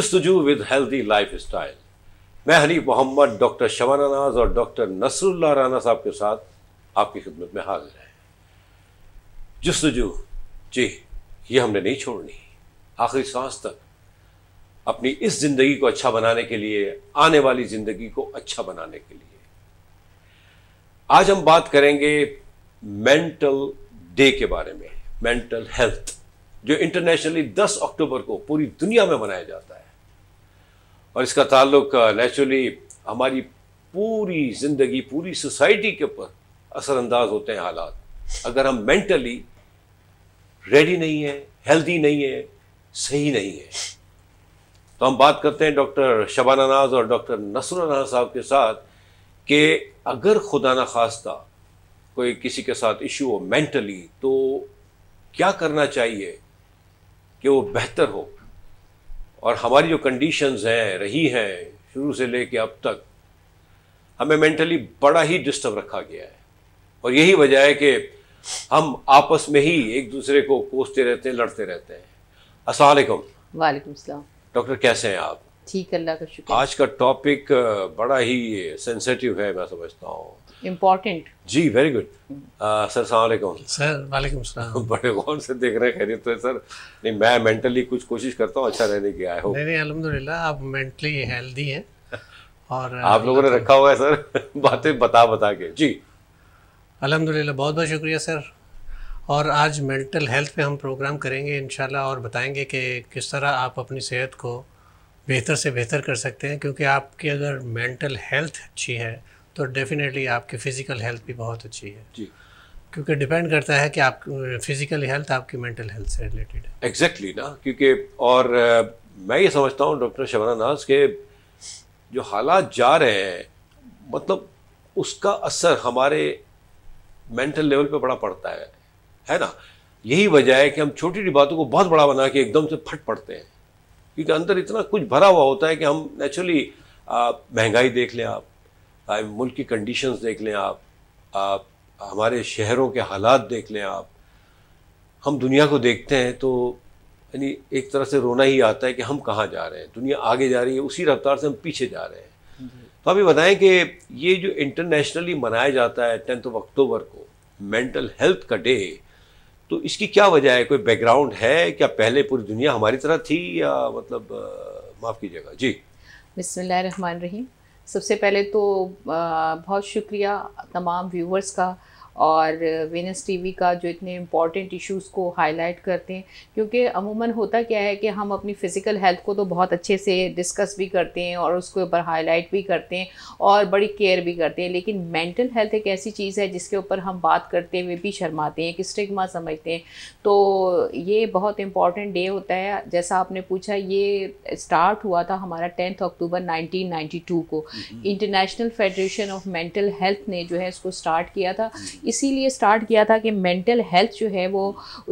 जस्तजू with healthy lifestyle मैं Hanif Mohammad doctor Shabana अनाज और डॉक्टर नसरुल्ला राना साहब के साथ आपकी खिदमत में हाजिर है जस्तजू जी ये हमने नहीं छोड़नी आखिरी सांस तक अपनी इस ज़िंदगी को अच्छा बनाने के लिए आने वाली ज़िंदगी को अच्छा बनाने के लिए आज हम बात करेंगे मेंटल डे के बारे में मेंटल हेल्थ जो इंटरनेशनली 10 अक्टूबर को पूरी दुनिया में मनाया जाता है और इसका ताल्लुक नेचुरली हमारी पूरी ज़िंदगी पूरी सोसाइटी के ऊपर असरअंदाज होते हैं हालात अगर हम मेंटली रेडी नहीं है हेल्दी नहीं है सही नहीं है तो हम बात करते हैं डॉक्टर शबाना नाज और डॉक्टर नसरुल्ला साहब के साथ कि अगर खुदा न खास्ता कोई किसी के साथ इशू हो मेंटली तो क्या करना चाहिए कि वो बेहतर हो और हमारी जो कंडीशंस हैं रही हैं शुरू से लेके अब तक हमें मेंटली बड़ा ही डिस्टर्ब रखा गया है और यही वजह है कि हम आपस में ही एक दूसरे को कोसते रहते हैं लड़ते रहते हैं असल वालेकुम डॉक्टर कैसे हैं आप ठीक अल्लाह का शुक्र आज का टॉपिक बड़ा ही सेंसिटिव है मैं समझता हूँ इम्पोर्टेंट जी वेरी गुड सर सलामकुम सर वालेकुम सलाम बड़े गौर से देख रहे हैं खैरियत तो है सर नहीं मैं मेंटली कुछ कोशिश करता हूँ अच्छा रहने की आया हूँ नहीं नहीं अलहमदिल्ला आप मेंटली हेल्दी हैं और आप लोगों ने रखा हुआ है सर बातें बता बता के जी अलहमदिल्ला बहुत बहुत शुक्रिया सर और आज मेंटल हेल्थ पे हम प्रोग्राम करेंगे इन और बताएंगे कि किस तरह आप अपनी सेहत को बेहतर से बेहतर कर सकते हैं क्योंकि आपकी अगर मेंटल हेल्थ अच्छी है तो डेफिनेटली आपकी फ़िज़िकल हेल्थ भी बहुत अच्छी है जी क्योंकि डिपेंड करता है कि आप फिजिकल हेल्थ आपकी मेंटल हेल्थ से रिलेटेड है एग्जैक्टली exactly, ना क्योंकि और मैं ये समझता हूँ डॉक्टर शबाना नाज के जो हालात जा रहे हैं मतलब उसका असर हमारे मेंटल लेवल पे बड़ा पड़ता है है ना यही वजह है कि हम छोटी छोटी बातों को बहुत बड़ा बना के एकदम से फट पड़ते हैं क्योंकि अंदर इतना कुछ भरा हुआ होता है कि हम नेचुरली महंगाई देख लें आप मुल्क की कंडीशंस देख लें आप आप हमारे शहरों के हालात देख लें आप हम दुनिया को देखते हैं तो यानी एक तरह से रोना ही आता है कि हम कहाँ जा रहे हैं दुनिया आगे जा रही है उसी रफ्तार से हम पीछे जा रहे हैं तो आप ये बताएं कि ये जो इंटरनेशनली मनाया जाता है टेंथ ऑफ अक्टूबर को मेंटल हेल्थ का डे तो इसकी क्या वजह है कोई बैकग्राउंड है क्या पहले पूरी दुनिया हमारी तरह थी या मतलब माफ़ कीजिएगा जी बिसमीम सबसे पहले तो बहुत शुक्रिया तमाम व्यूवर्स का और वेनस टीवी का जो इतने इम्पॉर्टेंट इश्यूज़ को हाईलाइट करते हैं क्योंकि अमूमन होता क्या है कि हम अपनी फ़िज़िकल हेल्थ को तो बहुत अच्छे से डिस्कस भी करते हैं और उसके ऊपर हाईलाइट भी करते हैं और बड़ी केयर भी करते हैं लेकिन मेंटल हेल्थ एक ऐसी चीज़ है जिसके ऊपर हम बात करते हुए भी शर्माते हैं कि स्टिग्मा समझते हैं तो ये बहुत इंपॉर्टेंट डे होता है जैसा आपने पूछा ये स्टार्ट हुआ था हमारा टेंथ अक्टूबर नाइनटीन को International Federation of Mental Health ने जो है इसको स्टार्ट किया था हम्म। इसीलिए स्टार्ट किया था कि मेंटल हेल्थ जो है वो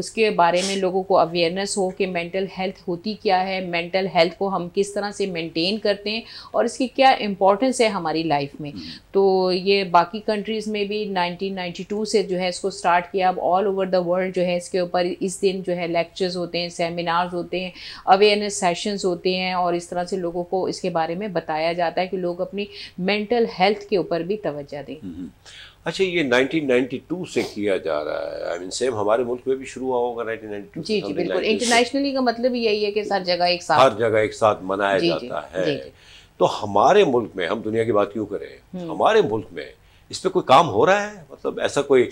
उसके बारे में लोगों को अवेयरनेस हो कि मेंटल हेल्थ होती क्या है मेंटल हेल्थ को हम किस तरह से मेंटेन करते हैं और इसकी क्या इम्पोर्टेंस है हमारी लाइफ में हम्म। तो ये बाकी कंट्रीज़ में भी 1992 से जो है इसको स्टार्ट किया अब ऑल ओवर द वर्ल्ड जो है इसके ऊपर इस दिन जो है लेक्चर्स होते हैं सेमिनार्स होते हैं अवेयरनेस सेशंस होते हैं और इस तरह से लोगों को इसके बारे में बताया जाता है कि लोग अपनी मेंटल हेल्थ के ऊपर भी तवज्जा दें हम्म। अच्छा ये 1992 से किया जा रहा है आई मीन सेम हमारे मुल्क में भी शुरू हुआ होगा 1992 जी जी बिल्कुल इंटरनेशनली का मतलब यही है कि हर जगह एक साथ हर जगह एक साथ मनाया जी, जाता जी, है जी, जी. तो हमारे मुल्क में हम दुनिया की बात क्यों करें हम्म। हमारे मुल्क में इस पर कोई काम हो रहा है मतलब ऐसा कोई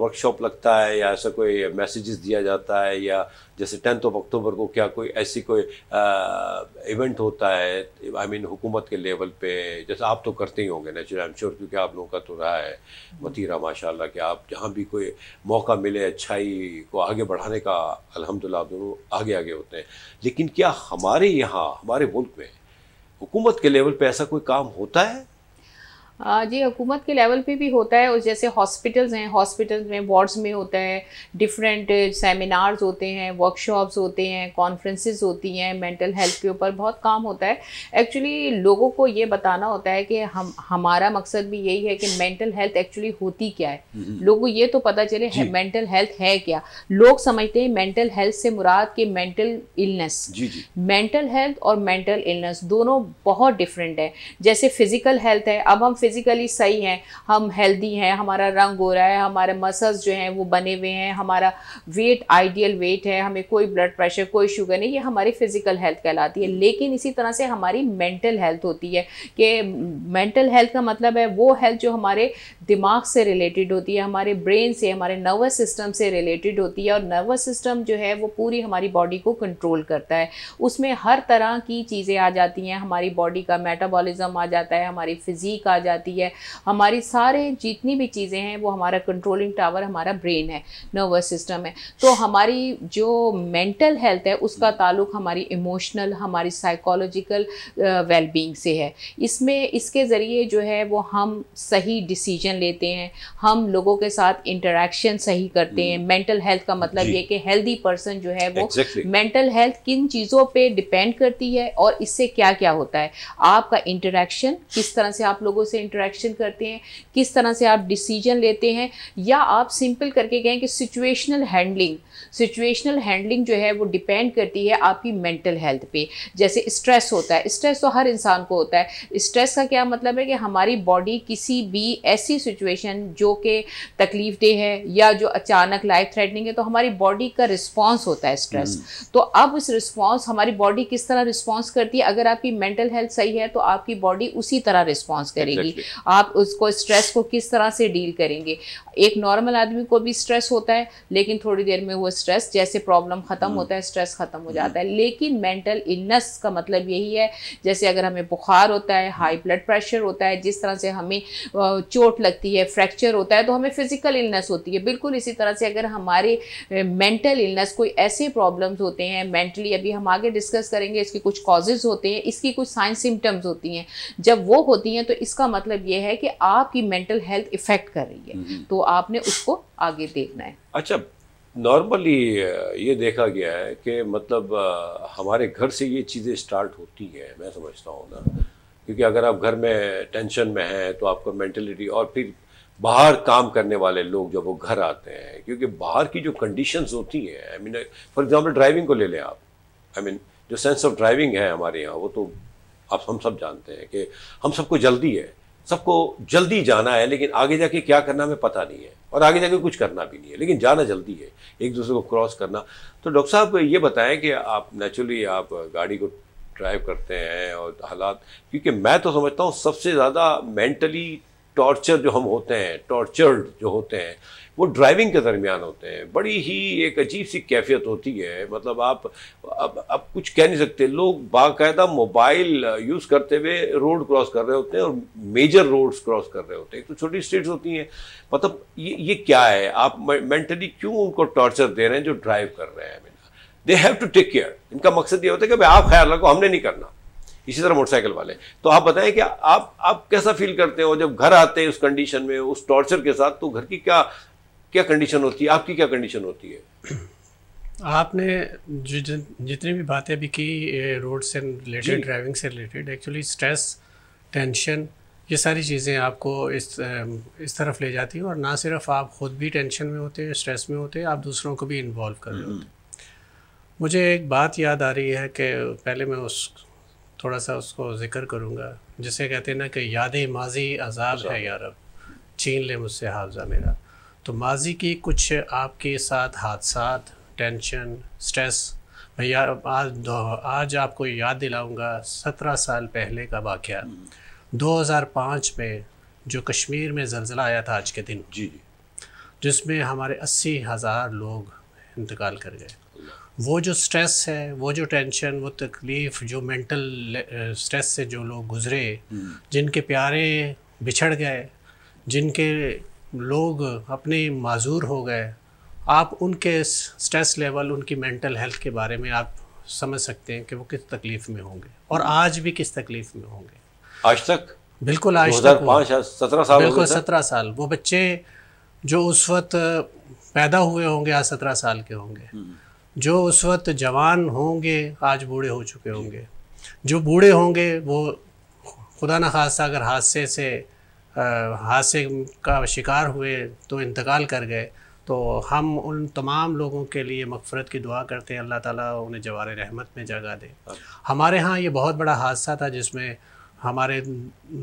वर्कशॉप लगता है या ऐसा कोई मैसेजेस दिया जाता है या जैसे टेंथ ऑफ अक्टूबर को क्या कोई ऐसी कोई इवेंट होता है आई मीन हुकूमत के लेवल पे जैसे आप तो करते ही होंगे नेचुरल आई एम श्योर क्योंकि आप लोगों का तो रहा है मतीरा माशा कि आप जहाँ भी कोई मौका मिले अच्छाई को आगे बढ़ाने का अलहमदिल्ला आप दोनों आगे आगे होते हैं लेकिन क्या हमारे यहाँ हमारे मुल्क में हुकूमत के लेवल पे ऐसा कोई काम होता है जी हुकूमत के लेवल पे भी होता है और जैसे हॉस्पिटल्स हैं हॉस्पिटल्स में वार्ड्स में होता है डिफरेंट सेमिनार्स होते हैं वर्कशॉप्स होते हैं कॉन्फ्रेंसेस होती हैं मेंटल हेल्थ के ऊपर बहुत काम होता है एक्चुअली लोगों को ये बताना होता है कि हम हमारा मकसद भी यही है कि मेंटल हेल्थ एक्चुअली होती क्या है लोगों को ये तो पता चले मेंटल हेल्थ है क्या लोग समझते हैं मेंटल हेल्थ से मुराद के मेंटल इलनेस मेंटल हेल्थ और मेंटल इलनेस दोनों बहुत डिफरेंट है जैसे फिजिकल हेल्थ है अब हम फिज़िकली सही हैं हम हेल्दी हैं हमारा रंग हो रहा है हमारे मसल्स जो हैं वो बने हुए हैं हमारा वेट आइडियल वेट है हमें कोई ब्लड प्रेशर कोई शुगर नहीं ये हमारी फ़िज़िकल हेल्थ कहलाती है लेकिन इसी तरह से हमारी मेंटल हेल्थ होती है कि मेंटल हेल्थ का मतलब है वो हेल्थ जो हमारे दिमाग से रिलेटेड होती है हमारे ब्रेन से हमारे नर्वस सिस्टम से रिलेटेड होती है और नर्वस सिस्टम जो है वो पूरी हमारी बॉडी को कंट्रोल करता है उसमें हर तरह की चीज़ें आ जाती हैं हमारी बॉडी का मेटाबॉलिज्म आ जाता है हमारी फिज़ीक आ जाती जाती है हमारी सारे जितनी भी चीज़ें हैं वो हमारा कंट्रोलिंग टावर हमारा ब्रेन है नर्वस सिस्टम है तो हमारी जो मेंटल हेल्थ है उसका ताल्लुक हमारी इमोशनल हमारी साइकोलॉजिकल वेलबींग से है इसमें इसके ज़रिए जो है वो हम सही डिसीजन लेते हैं हम लोगों के साथ इंटरेक्शन सही करते हैं मेंटल हम्म। हेल्थ का मतलब ये कि हेल्दी पर्सन जो है वो मेंटल exactly. हेल्थ किन चीज़ों पे डिपेंड करती है और इससे क्या क्या होता है आपका इंटरेक्शन किस तरह से आप लोगों से इंटरेक्शन करते हैं किस तरह से आप डिसीजन लेते हैं या आप सिंपल करके कहें कि सिचुएशनल हैंडलिंग सिचुएशनल हैंडलिंग जो है वो डिपेंड करती है आपकी मेंटल हेल्थ पे जैसे स्ट्रेस होता है स्ट्रेस तो हर इंसान को होता है स्ट्रेस का क्या मतलब है कि हमारी बॉडी किसी भी ऐसी सिचुएशन जो कि तकलीफ दे है या जो अचानक लाइफ थ्रेटनिंग है तो हमारी बॉडी का रिस्पॉन्स होता है स्ट्रेस हम्म। तो अब उस रिस्पॉन्स हमारी बॉडी किस तरह रिस्पॉन्स करती है अगर आपकी मेंटल हेल्थ सही है तो आपकी बॉडी उसी तरह रिस्पॉन्स करेगी आप उसको स्ट्रेस को किस तरह से डील करेंगे एक नॉर्मल आदमी को भी स्ट्रेस होता है लेकिन थोड़ी देर में वो स्ट्रेस जैसे प्रॉब्लम ख़त्म होता है स्ट्रेस ख़त्म हो जाता है हम्म। लेकिन मेंटल इलनेस का मतलब यही है जैसे अगर हमें बुखार होता है हाई ब्लड प्रेशर होता है जिस तरह से हमें चोट लगती है फ्रैक्चर होता है तो हमें फिज़िकल इलनेस होती है बिल्कुल इसी तरह से अगर हमारे मेंटल इलनेस कोई ऐसे प्रॉब्लम्स होते हैं मेंटली अभी हम आगे डिस्कस करेंगे इसके कुछ कॉजेज़ होते हैं इसकी कुछ साइंस सिम्टम्स होती हैं जब वो होती हैं तो इसका मतलब ये है कि आपकी मेंटल हेल्थ इफेक्ट कर रही है हम्म। तो आपने उसको आगे देखना है अच्छा नॉर्मली ये देखा गया है कि मतलब हमारे घर से ये चीज़ें स्टार्ट होती हैं मैं समझता हूँ ना क्योंकि अगर आप घर में टेंशन में हैं तो आपका मेंटलिटी और फिर बाहर काम करने वाले लोग जब वो घर आते हैं क्योंकि बाहर की जो कंडीशंस होती हैं I mean for example driving को ले लें आप आई I मीन mean, जो सेंस ऑफ ड्राइविंग है हमारे यहाँ वो तो आप हम सब जानते हैं कि हम सबको जल्दी है सबको जल्दी जाना है लेकिन आगे जाके क्या करना हमें पता नहीं है और आगे जाके कुछ करना भी नहीं है लेकिन जाना जल्दी है एक दूसरे को क्रॉस करना तो डॉक्टर साहब ये बताएं कि आप नेचुरली आप गाड़ी को ड्राइव करते हैं और हालात क्योंकि मैं तो समझता हूँ सबसे ज़्यादा मेंटली टॉर्चर जो हम होते हैं टॉर्चर्ड जो होते हैं वो ड्राइविंग के दरमियान होते हैं बड़ी ही एक अजीब सी कैफियत होती है मतलब आप अब अब कुछ कह नहीं सकते लोग बाकायदा मोबाइल यूज़ करते हुए रोड क्रॉस कर रहे होते हैं और मेजर रोड्स क्रॉस कर रहे होते हैं तो छोटी स्टेट होती हैं मतलब ये ये क्या है आप मेंटली क्यों उनको टॉर्चर दे रहे हैं जो ड्राइव कर रहे हैं they have to take care इनका मकसद ये होता है कि भाई आप ख्याल रखो हमने नहीं करना इसी तरह मोटरसाइकिल वाले तो आप बताएं कि आप आप कैसा फील करते हो जब घर आते हैं उस कंडीशन में उस टॉर्चर के साथ तो घर की क्या क्या कंडीशन होती है आपकी क्या कंडीशन होती है आपने जितनी भी बातें भी की रोड से रिलेटेड ड्राइविंग से रिलेटेड एक्चुअली स्ट्रेस टेंशन ये सारी चीज़ें आपको इस इस तरफ ले जाती हैं और ना सिर्फ आप ख़ुद भी टेंशन में होते हैं स्ट्रेस में होते हैं आप दूसरों को भी इन्वॉल्व कर रहे होते मुझे एक बात याद आ रही है कि पहले मैं उस थोड़ा सा उसको जिक्र करूँगा जिसे कहते हैं ना कि याद माजी अजाब है यार अब छीन ले मुझसे हाफजा मेरा तो माजी के कुछ आपके साथ हादसा टेंशन स्ट्रेस मैं आज आज आपको याद दिलाऊंगा सत्रह साल पहले का वाक़ 2005 में जो कश्मीर में जलजला आया था आज के दिन जी जिसमें हमारे अस्सी हज़ार लोग इंतकाल कर गए वो जो स्ट्रेस है वो जो टेंशन वो तकलीफ़ जो मेंटल स्ट्रेस से जो लोग गुज़रे हम्म। जिनके प्यारे बिछड़ गए जिनके लोग अपने माजूर हो गए आप उनके स्ट्रेस लेवल उनकी मेंटल हेल्थ के बारे में आप समझ सकते हैं कि वो किस तकलीफ में होंगे और आज भी किस तकलीफ में होंगे आज तक बिल्कुल आज तक सत्रह साल बिल्कुल सत्रह साल वो बच्चे जो उस वक्त पैदा हुए होंगे आज सत्रह साल के होंगे हम्म। जो उस वक्त जवान होंगे आज बूढ़े हो चुके होंगे जो बूढ़े होंगे वो खुदा न खासा अगर हादसे से हादसे का शिकार हुए तो इंतकाल कर गए तो हम उन तमाम लोगों के लिए मफफरत की दुआ करते हैं अल्लाह ताला उन्हें जवार रहमत में जगह दे हमारे यहाँ ये बहुत बड़ा हादसा था जिसमें हमारे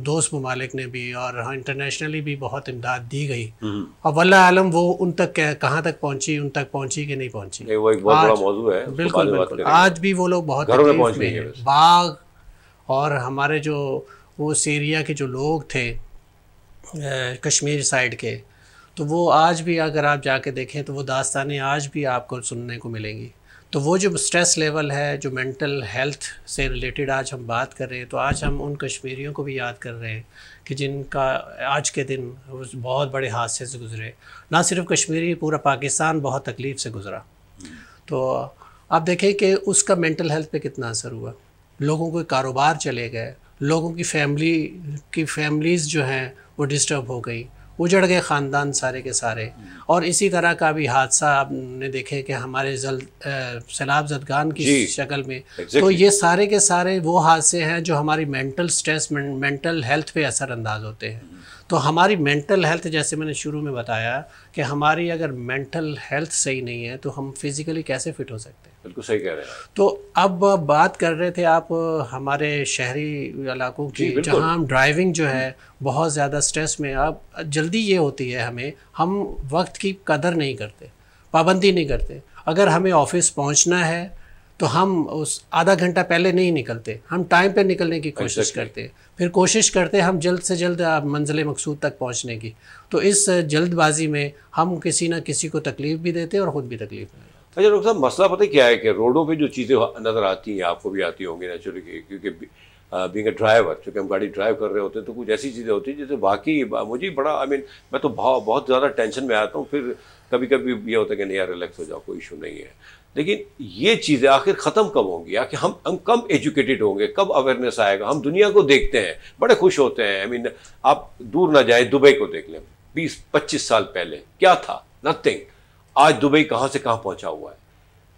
दोस्त ममालिक ने भी और हाँ, इंटरनेशनली भी बहुत इमदाद दी गई हम्म। और वल्ला आलम वो उन तक कहाँ तक पहुँची उन तक पहुँची कि नहीं पहुँची बिल्कुल बिल्कुल आज भी वो लोग बहुत में बाघ और हमारे जो वो सीरिया के जो लोग थे कश्मीर साइड के तो वो आज भी अगर आप जाके देखें तो वो दास्तानें आज भी आपको सुनने को मिलेंगी तो वो जो स्ट्रेस लेवल है जो मेंटल हेल्थ से रिलेटेड आज हम बात कर रहे हैं तो आज हम उन कश्मीरियों को भी याद कर रहे हैं कि जिनका आज के दिन बहुत बड़े हादसे से गुजरे ना सिर्फ कश्मीरी पूरा पाकिस्तान बहुत तकलीफ़ से गुजरा तो आप देखें कि उसका मेंटल हेल्थ पे कितना असर हुआ लोगों के कारोबार चले गए लोगों की फैमिली की फैमिलीज़ जो हैं वो डिस्टर्ब हो गई उजड़ गए ख़ानदान सारे के सारे और इसी तरह का भी हादसा आपने देखे कि हमारे जल सैलाब जदगान की शक्ल में exactly. तो ये सारे के सारे वो हादसे हैं जो हमारी मेंटल स्ट्रेस मेंटल हेल्थ पे असरअंदाज होते हैं तो हमारी मेंटल हेल्थ जैसे मैंने शुरू में बताया कि हमारी अगर मेंटल हेल्थ सही नहीं है तो हम फिज़िकली कैसे फ़िट हो सकते हैं बिल्कुल सही कह रहे हैं तो अब बात कर रहे थे आप हमारे शहरी इलाकों की जहाँ हम ड्राइविंग जो है बहुत ज़्यादा स्ट्रेस में अब जल्दी ये होती है हमें हम वक्त की कदर नहीं करते पाबंदी नहीं करते अगर हमें ऑफिस पहुँचना है तो हम उस आधा घंटा पहले नहीं निकलते हम टाइम पे निकलने की कोशिश करते हैं फिर कोशिश करते हैं हम जल्द से जल्द मंजिल मकसूद तक पहुंचने की तो इस जल्दबाजी में हम किसी ना किसी को तकलीफ़ भी देते और ख़ुद भी तकलीफ है अच्छा डॉक्टर साहब मसला पता क्या है कि रोडों पे जो चीज़ें नज़र आती हैं आपको भी आती होंगी नेचुरली क्योंकि बींग ड्राइवर चूँकि हम गाड़ी ड्राइव कर रहे होते हैं तो कुछ ऐसी चीज़ें होती हैं जैसे बाकी मुझे बड़ा आई I मीन mean, मैं तो भाव बहुत ज़्यादा टेंशन में आता हूँ फिर कभी कभी ये होता है कि नहीं यार रिलैक्स हो जाओ कोई इशू नहीं है लेकिन ये चीज़ें आखिर ख़त्म कब होंगी आखिर हम हम कम एजुकेटेड होंगे कब अवेयरनेस आएगा हम दुनिया को देखते हैं बड़े खुश होते हैं आई I मीन mean, आप दूर ना जाए दुबई को देख लें बीस पच्चीस साल पहले क्या था नथिंग आज दुबई कहां से कहां पहुंचा हुआ है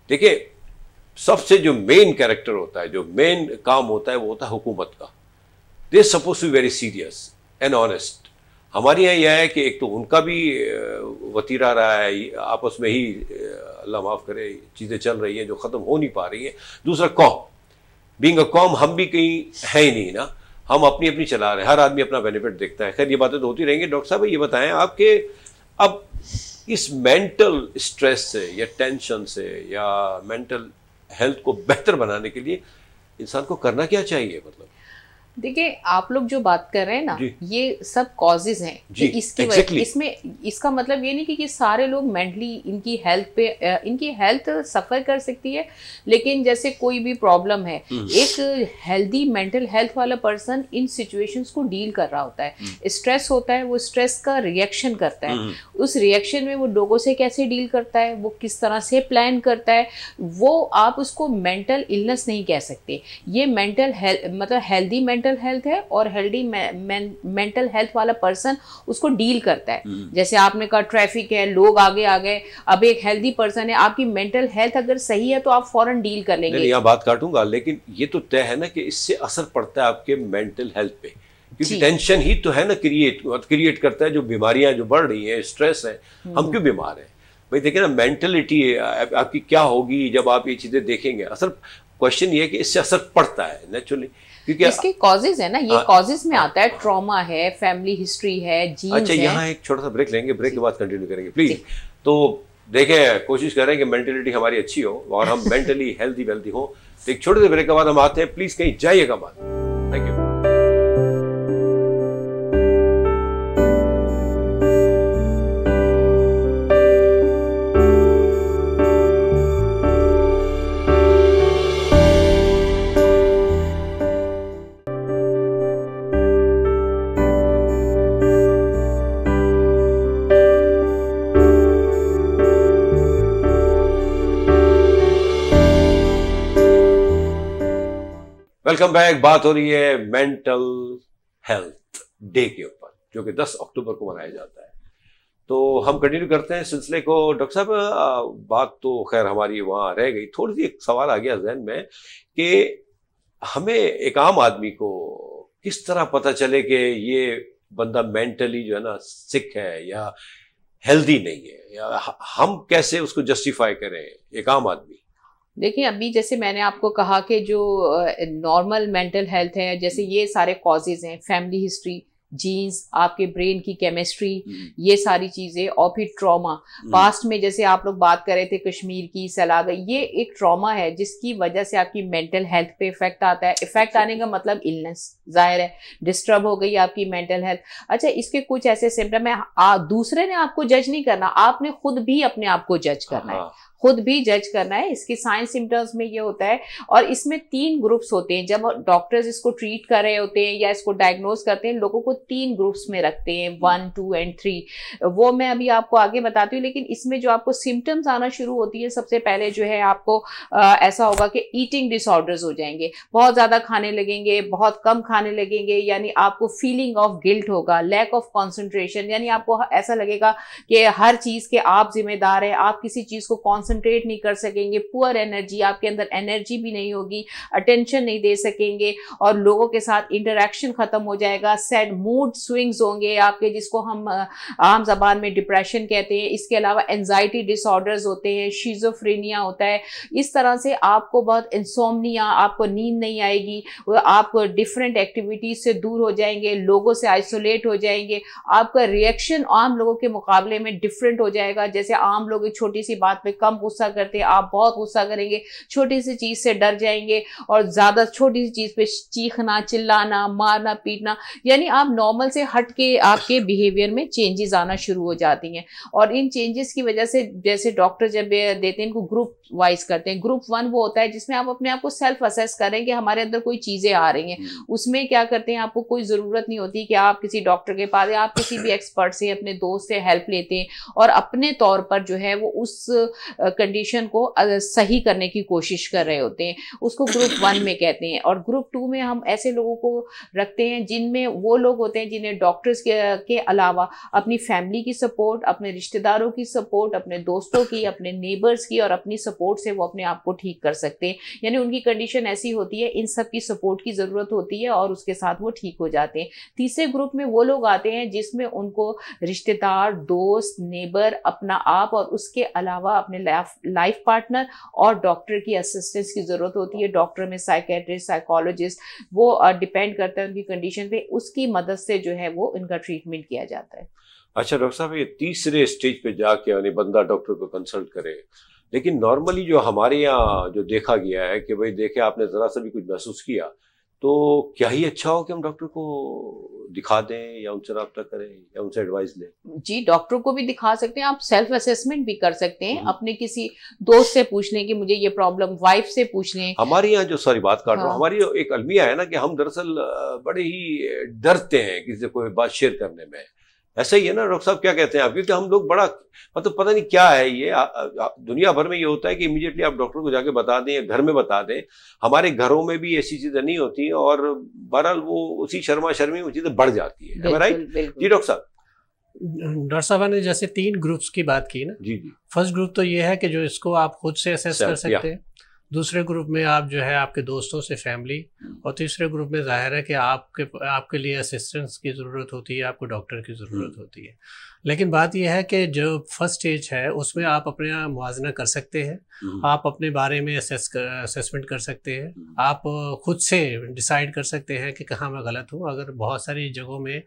देखिए सबसे जो मेन कैरेक्टर होता है जो मेन काम होता है वो होता है हुकूमत का they suppose to very serious and honest हमारे यहाँ यह है कि एक तो उनका भी वतीरा रहा है आपस में ही अल्लाह माफ़ करे चीज़ें चल रही हैं जो ख़त्म हो नहीं पा रही हैं दूसरा कौम बींग अ कौम हम भी कहीं है ही नहीं ना हम अपनी अपनी चला रहे हैं हर आदमी अपना बेनिफिट देखता है खैर ये बातें तो होती रहेंगी डॉक्टर साहब ये बताएं आपके अब इस मेंटल स्ट्रेस से या टेंशन से या मेंटल हेल्थ को बेहतर बनाने के लिए इंसान को करना क्या चाहिए मतलब देखिए आप लोग जो बात कर रहे हैं ना ये सब कॉजेज हैं तो इसकी exactly. वजह इसमें इसका मतलब ये नहीं कि, कि सारे लोग मेंटली इनकी हेल्थ पे इनकी हेल्थ सफ़र कर सकती है लेकिन जैसे कोई भी प्रॉब्लम है हम्म। एक हेल्दी मेंटल हेल्थ वाला पर्सन इन सिचुएशंस को डील कर रहा होता है स्ट्रेस हम्म। होता है वो स्ट्रेस का रिएक्शन करता है हम्म। उस रिएक्शन में वो लोगों से कैसे डील करता है वो किस तरह से प्लान करता है वो आप उसको मेंटल इलनेस नहीं कह सकते ये मेंटल मतलब हेल्दी मेंटल मेंटल हेल्थ है और हेल्दी मेंटल हेल्थ वाला पर्सन उसको डील करता है हम्म। जैसे आपने कहा ट्रैफिक है लोग आगे आ गए अब एक हेल्दी पर्सन है आपकी मेंटल हेल्थ अगर सही है तो आप फॉरन डील कर लेंगे यहाँ बात काटूंगा लेकिन ये तो तय है ना कि इससे असर पड़ता है आपके मेंटल हेल्थ पे क्योंकि टेंशन ही तो है ना क्रिएट क्रिएट करता है जो बीमारियां जो बढ़ रही हैं स्ट्रेस है हम हम्म। क्यों बीमार हैं भाई देखिए ना मेंटेलिटी आपकी क्या होगी जब आप ये चीज़ें देखेंगे असर क्वेश्चन ये है कि इससे असर पड़ता है नेचुरली क्योंकि इसके कॉजेज है ना ये कॉजेज हाँ। में आता है ट्रॉमा है फैमिली हिस्ट्री है जी अच्छा यहाँ एक छोटा सा ब्रेक लेंगे ब्रेक के बाद कंटिन्यू करेंगे प्लीज तो देखे कोशिश कर रहे हैं कि मेंटेलिटी हमारी अच्छी हो और हम मेंटली हेल्थी वेल्थी हो तो एक छोटे से ब्रेक के बाद हम आते हैं प्लीज कहीं जाइएगा बात थैंक यू वेलकम बैक बात हो रही है मेंटल हेल्थ डे के ऊपर जो कि 10 अक्टूबर को मनाया जाता है तो हम कंटिन्यू करते हैं सिलसिले को डॉक्टर साहब बात तो खैर हमारी वहाँ रह गई थोड़ी सी एक सवाल आ गया जहन में कि हमें एक आम आदमी को किस तरह पता चले कि ये बंदा मेंटली जो है ना सिक है या हेल्दी नहीं है या हम कैसे उसको जस्टिफाई करें एक आम आदमी देखिए अभी जैसे मैंने आपको कहा कि जो नॉर्मल मेंटल हेल्थ है जैसे ये सारे कॉजेज हैं फैमिली हिस्ट्री जीन्स आपके ब्रेन की केमिस्ट्री हम्म। ये सारी चीज़ें और फिर ट्रॉमा हम्म। पास्ट में जैसे आप लोग बात कर रहे थे कश्मीर की सलाग ये एक ट्रॉमा है जिसकी वजह से आपकी मेंटल हेल्थ पे इफेक्ट आता है इफेक्ट अच्छा। आने का मतलब इलनेस जाहिर है डिस्टर्ब हो गई आपकी मेंटल हेल्थ अच्छा इसके कुछ ऐसे सिम्टम है आ, दूसरे ने आपको जज नहीं करना आपने खुद भी अपने आप को जज करना है हाँ। खुद भी जज करना है इसकी साइंस सिम्टम्स में ये होता है और इसमें तीन ग्रुप्स होते हैं जब डॉक्टर्स इसको ट्रीट कर रहे होते हैं या इसको डायग्नोज करते हैं लोगों को तीन ग्रुप्स में रखते हैं वन टू एंड थ्री वो मैं अभी आपको आगे बताती हूँ लेकिन इसमें जो आपको सिम्टम्स आना शुरू होती है सबसे पहले जो है आपको आ, ऐसा होगा कि ईटिंग डिसऑर्डर्स हो जाएंगे बहुत ज़्यादा खाने लगेंगे बहुत कम खाने लगेंगे यानी आपको फीलिंग ऑफ गिल्ट होगा लैक ऑफ कॉन्सेंट्रेशन यानी आपको ऐसा लगेगा कि हर चीज़ के आप जिम्मेदार हैं आप किसी चीज़ को कॉन्स कॉन्सेंट्रेट नहीं कर सकेंगे पुअर एनर्जी आपके अंदर एनर्जी भी नहीं होगी अटेंशन नहीं दे सकेंगे और लोगों के साथ इंटरेक्शन ख़त्म हो जाएगा सैड मूड स्विंग्स होंगे आपके जिसको हम आम जबान में डिप्रेशन कहते हैं इसके अलावा एनजाइटी डिसऑर्डर्स होते हैं शीजोफ्रेनिया होता है इस तरह से आपको बहुत इंसोमनिया आपको नींद नहीं आएगी आप डिफरेंट एक्टिविटीज़ से दूर हो जाएंगे लोगों से आइसोलेट हो जाएंगे आपका रिएक्शन आम लोगों के मुकाबले में डिफरेंट हो जाएगा जैसे आम लोग एक छोटी सी बात पे कम गुस्सा करते हैं आप बहुत गुस्सा करेंगे छोटी सी चीज़ से डर जाएंगे और ज़्यादा छोटी सी चीज़ पे चीखना चिल्लाना मारना पीटना यानी आप नॉर्मल से हट के आपके बिहेवियर में चेंजेस आना शुरू हो जाती हैं और इन चेंजेस की वजह से जैसे डॉक्टर जब देते हैं इनको ग्रुप वाइज करते हैं ग्रुप वन वो होता है जिसमें आप अपने आप को सेल्फ असेस करें कि हमारे अंदर कोई चीज़ें आ रही हैं हम्म। उसमें क्या करते हैं आपको कोई ज़रूरत नहीं होती कि आप किसी डॉक्टर के पास आप किसी भी एक्सपर्ट से अपने दोस्त से हेल्प लेते हैं और अपने तौर पर जो है वो उस कंडीशन को सही करने की कोशिश कर रहे होते हैं उसको ग्रुप वन में कहते हैं और ग्रुप टू में हम ऐसे लोगों को रखते हैं जिनमें वो लोग होते हैं जिन्हें डॉक्टर्स के, के अलावा अपनी फैमिली की सपोर्ट अपने रिश्तेदारों की सपोर्ट अपने दोस्तों की अपने नेबर्स की और अपनी सपोर्ट से वो अपने आप को ठीक कर सकते हैं यानी उनकी कंडीशन ऐसी होती है इन सब की सपोर्ट की ज़रूरत होती है और उसके साथ वो ठीक हो जाते हैं तीसरे ग्रुप में वो लोग आते हैं जिसमें उनको रिश्तेदार दोस्त नेबर अपना आप और उसके अलावा अपने लाइफ लाइफ पार्टनर और डॉक्टर की असिस्टेंस की ज़रूरत होती है डॉक्टर में साइकेट्रिस्ट साइकोलॉजिस्ट वो डिपेंड करता है उनकी कंडीशन पे उसकी मदद से जो है वो इनका ट्रीटमेंट किया जाता है अच्छा डॉक्टर साहब ये तीसरे स्टेज पे जाके यानी बंदा डॉक्टर को कंसल्ट करे लेकिन नॉर्मली जो हमारे यहाँ जो देखा गया है कि भाई देखे आपने ज़रा सा भी कुछ महसूस किया तो क्या ही अच्छा हो कि हम डॉक्टर को दिखा दें या उनसे रहा करें या उनसे एडवाइस लें जी डॉक्टर को भी दिखा सकते हैं आप सेल्फ असेसमेंट भी कर सकते हैं हम्म। अपने किसी दोस्त से पूछ लें कि मुझे ये प्रॉब्लम वाइफ से पूछ लें हमारे यहाँ जो सारी बात काट रहा हूँ हाँ। हमारी एक अलमिया है ना कि हम दरअसल बड़े ही डरते हैं किसी से कोई बात शेयर करने में ऐसा ही है ना डॉक्टर साहब क्या कहते हैं आप क्योंकि हम लोग बड़ा मतलब पता नहीं क्या है ये आ, आ, दुनिया भर में ये होता है कि इमीडिएटली आप डॉक्टर को जाके बता दें या घर में बता दें हमारे घरों में भी ऐसी चीज़ें नहीं होती और बहरहाल वो उसी शर्मा शर्मी वो चीज़ें बढ़ जाती है राइट जी डॉक्टर साहब डॉक्टर साहब ने जैसे तीन ग्रुप्स की बात की ना जी जी फर्स्ट ग्रुप तो ये है कि जो इसको आप खुद से असेस कर सकते हैं दूसरे ग्रुप में आप जो है आपके दोस्तों से फैमिली और तीसरे ग्रुप में जाहिर है कि आपके आपके लिए असिस्टेंस की ज़रूरत होती है आपको डॉक्टर की ज़रूरत हम्म। होती है लेकिन बात यह है कि जो फर्स्ट स्टेज है उसमें आप अपने मुजना कर सकते हैं हम्म। आप अपने बारे में असेस असेसमेंट कर सकते हैं हम्म। आप खुद से डिसाइड कर सकते हैं कि कहाँ मैं गलत हूँ अगर बहुत सारी जगहों में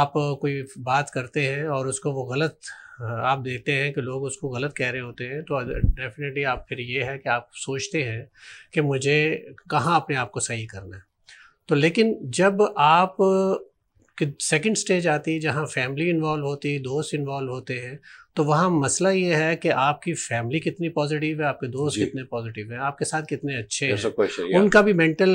आप कोई बात करते हैं और उसको वो गलत आप देखते हैं कि लोग उसको गलत कह रहे होते हैं तो डेफिनेटली आप फिर ये है कि आप सोचते हैं कि मुझे कहाँ अपने आप को सही करना है तो लेकिन जब आप सेकंड स्टेज आती है जहाँ फैमिली इन्वॉल्व होती दोस्त इन्वॉल्व होते हैं तो वहाँ मसला ये है कि आपकी फैमिली कितनी पॉजिटिव है आपके दोस्त कितने पॉजिटिव हैं आपके साथ कितने अच्छे हैं उनका भी मेंटल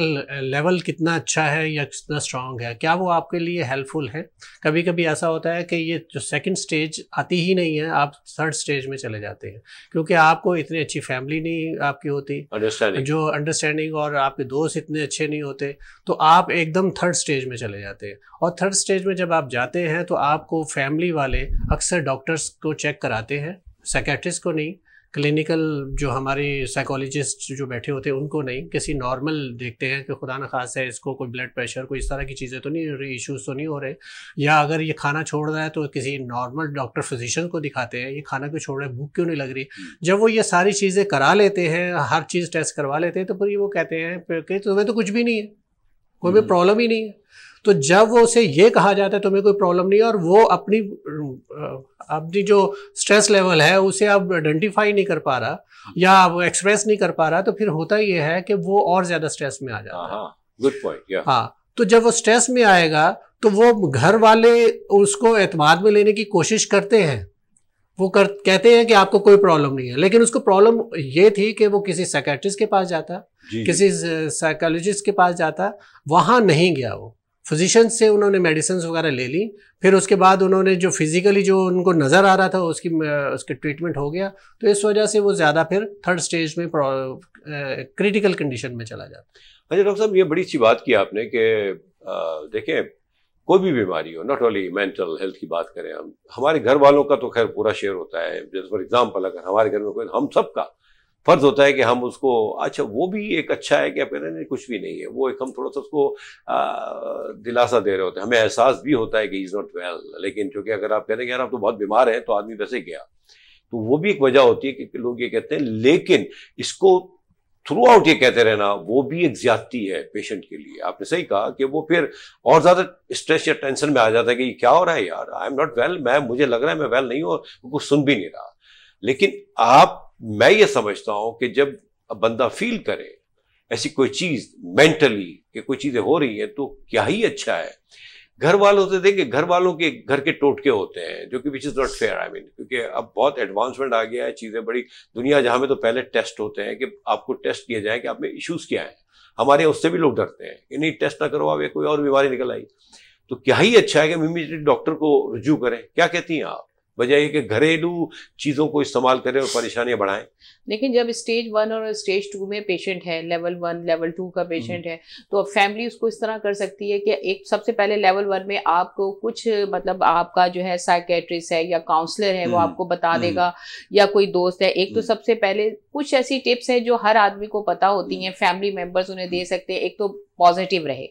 लेवल कितना अच्छा है या कितना स्ट्रांग है क्या वो आपके लिए हेल्पफुल है कभी कभी ऐसा होता है कि ये जो सेकंड स्टेज आती ही नहीं है आप थर्ड स्टेज में चले जाते हैं क्योंकि आपको इतनी अच्छी फैमिली नहीं आपकी होती जो अंडरस्टैंडिंग और आपके दोस्त इतने अच्छे नहीं होते तो आप एकदम थर्ड स्टेज में चले जाते हैं और थर्ड स्टेज में जब आप जाते हैं तो आपको फैमिली वाले अक्सर डॉक्टर्स को चेक चेक कराते हैं साइकेट्रिस्ट को नहीं क्लिनिकल जो हमारे साइकोलॉजिस्ट जो बैठे होते हैं उनको नहीं किसी नॉर्मल देखते हैं कि खुदा न खास है इसको कोई ब्लड प्रेशर कोई इस तरह की चीज़ें तो नहीं हो रही इशूज़ तो नहीं हो रहे या अगर ये खाना छोड़ रहा है तो किसी नॉर्मल डॉक्टर फिजिशियन को दिखाते हैं ये खाना क्यों छोड़ रहा है भूख क्यों नहीं लग रही हम्म। जब वो ये सारी चीज़ें करा लेते हैं हर चीज़ टेस्ट करवा लेते हैं तो फिर वो कहते हैं कि तुम्हें तो कुछ भी नहीं है कोई भी प्रॉब्लम हम्म। ही नहीं है तो जब वो उसे ये कहा जाता है तुम्हें कोई प्रॉब्लम नहीं है और वो अपनी अपनी जो स्ट्रेस लेवल है उसे अब आइडेंटिफाई नहीं कर पा रहा या वो एक्सप्रेस नहीं कर पा रहा तो फिर होता ये है कि वो और ज़्यादा स्ट्रेस में आ जाता है गुड हाँ, पॉइंट हाँ, हाँ तो जब वो स्ट्रेस में आएगा तो वो घर वाले उसको एतमाद में लेने की कोशिश करते हैं वो कर कहते हैं कि आपको कोई प्रॉब्लम नहीं है लेकिन उसको प्रॉब्लम ये थी कि वो किसी साइकेट्रिस्ट के पास जाता किसी साइकोलॉजिस्ट के पास जाता वहां नहीं गया वो फिजिशन से उन्होंने मेडिसिन वगैरह ले ली फिर उसके बाद उन्होंने जो फिज़िकली जो उनको नज़र आ रहा था उसकी उसके ट्रीटमेंट हो गया तो इस वजह से वो ज़्यादा फिर थर्ड स्टेज में क्रिटिकल कंडीशन में चला जाता अच्छा डॉक्टर साहब ये बड़ी अच्छी बात की आपने कि देखें कोई भी बीमारी हो नॉट ओनली मेंटल हेल्थ की बात करें हम हमारे घर वालों का तो खैर पूरा शेयर होता है जैसे फॉर एग्जाम्पल अगर हमारे घर में कोई हम सब का फ़र्ज़ होता है कि हम उसको अच्छा वो भी एक अच्छा है कि आप कह रहे हैं कुछ भी नहीं है वो एक हम थोड़ा सा उसको दिलासा दे रहे होते हैं हमें एहसास भी होता है कि इज़ नॉट वेल लेकिन चूंकि अगर आप कह रहे हैं यार आप तो बहुत बीमार हैं तो आदमी वैसे गया तो वो भी एक वजह होती है कि लोग ये कहते हैं लेकिन इसको थ्रू आउट ये कहते रहना वो भी एक ज्यादती है पेशेंट के लिए आपने सही कहा कि वो फिर और ज़्यादा स्ट्रेस या टेंशन में आ जाता है कि क्या हो रहा है यार आई एम नॉट वेल मैं मुझे लग रहा है मैं वेल नहीं हूँ और कुछ सुन भी नहीं रहा लेकिन आप मैं ये समझता हूं कि जब बंदा फील करे ऐसी कोई चीज़ मेंटली कि कोई चीज़ें हो रही हैं तो क्या ही अच्छा है घर वालों से देखें घर वालों के घर के टोटके होते हैं जो कि which is not fair I mean क्योंकि अब बहुत एडवांसमेंट आ गया है चीज़ें बड़ी दुनिया जहां में तो पहले टेस्ट होते हैं कि आपको टेस्ट किए जाए कि आप में इश्यूज़ क्या है हमारे उससे भी लोग डरते हैं कि नहीं टेस्ट ना करो आप कोई और बीमारी निकल आई तो क्या ही अच्छा है कि मिमी डॉक्टर को रजू करें क्या कहती हैं आप वजह यह कि घरेलू चीज़ों को इस्तेमाल करें और परेशानियां बढ़ाएं लेकिन जब स्टेज वन और स्टेज टू में पेशेंट है लेवल वन लेवल टू का पेशेंट है तो अब फैमिली उसको इस तरह कर सकती है कि एक सबसे पहले लेवल वन में आपको कुछ मतलब आपका जो है साइकेट्रिस्ट है या काउंसलर है वो हम्म, आपको बता हम्म। देगा या कोई दोस्त है एक तो हम्म। सबसे पहले कुछ ऐसी टिप्स हैं जो हर आदमी को पता होती हैं फैमिली मेंबर्स उन्हें दे सकते हैं एक तो पॉजिटिव रहे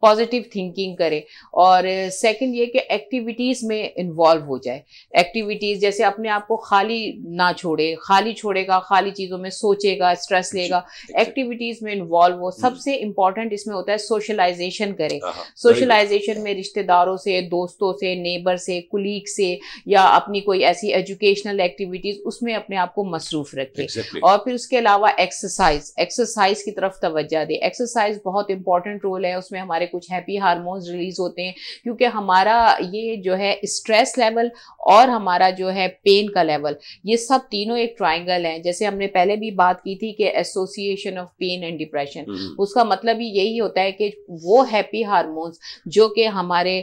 पॉजिटिव थिंकिंग करे और सेकंड ये कि एक्टिविटीज़ में इन्वॉल्व हो जाए एक्टिविटीज़ जैसे अपने आप को खाली ना छोड़े खाली छोड़ेगा खाली चीज़ों में सोचेगा स्ट्रेस लेगा एक्टिविटीज़ में इन्वॉल्व हो हम्म। सबसे इंपॉर्टेंट इसमें होता है सोशलाइजेशन करे सोशलाइजेशन में रिश्तेदारों से दोस्तों से नेबर से कुलीग से या अपनी कोई ऐसी एजुकेशनल एक्टिविटीज़ उसमें अपने आप को मसरूफ़ रखे और फिर उसके अलावा एक्सरसाइज एक्सरसाइज की तरफ तवज्जा दे एक्सरसाइज बहुत इंपॉर्टेंट रोल है उसमें हमारे कुछ हैप्पी हारमोन्स रिलीज होते हैं क्योंकि हमारा ये जो है स्ट्रेस लेवल और हमारा जो है पेन का लेवल ये सब तीनों एक ट्राइंगल है जैसे जैसे हमने पहले भी बात की थी कि association of pain and depression उसका मतलब ही यही होता है कि वो हैप्पी हारमोन्स जो कि हमारे